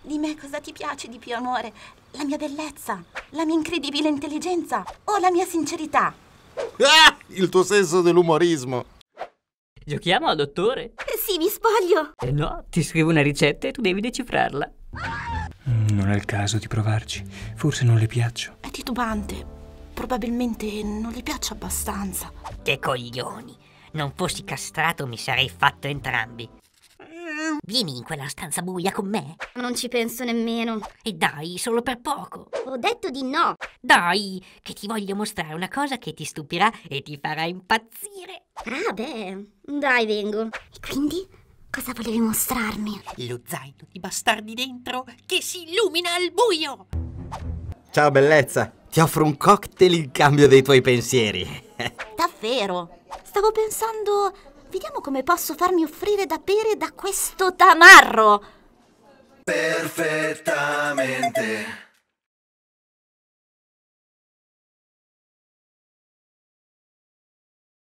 Di cosa ti piace di più, amore? La mia bellezza, la mia incredibile intelligenza o la mia sincerità? Ah, il tuo senso dell'umorismo! Giochiamo dottore? Eh sì, mi spoglio! Eh no, ti scrivo una ricetta e tu devi decifrarla. Mm, non è il caso di provarci. Forse non le piaccio. È titubante. Probabilmente non le piaccio abbastanza. Che coglioni! non fossi castrato mi sarei fatto entrambi. Vieni in quella stanza buia con me. Non ci penso nemmeno. E dai, solo per poco. Ho detto di no. Dai, che ti voglio mostrare una cosa che ti stupirà e ti farà impazzire. Ah, beh, dai, vengo. E quindi? Cosa volevi mostrarmi? Lo zaino di bastardi dentro che si illumina al buio. Ciao, bellezza. Ti offro un cocktail in cambio dei tuoi pensieri. Davvero? Stavo pensando, vediamo come posso farmi offrire da bere da questo tamarro. Perfettamente.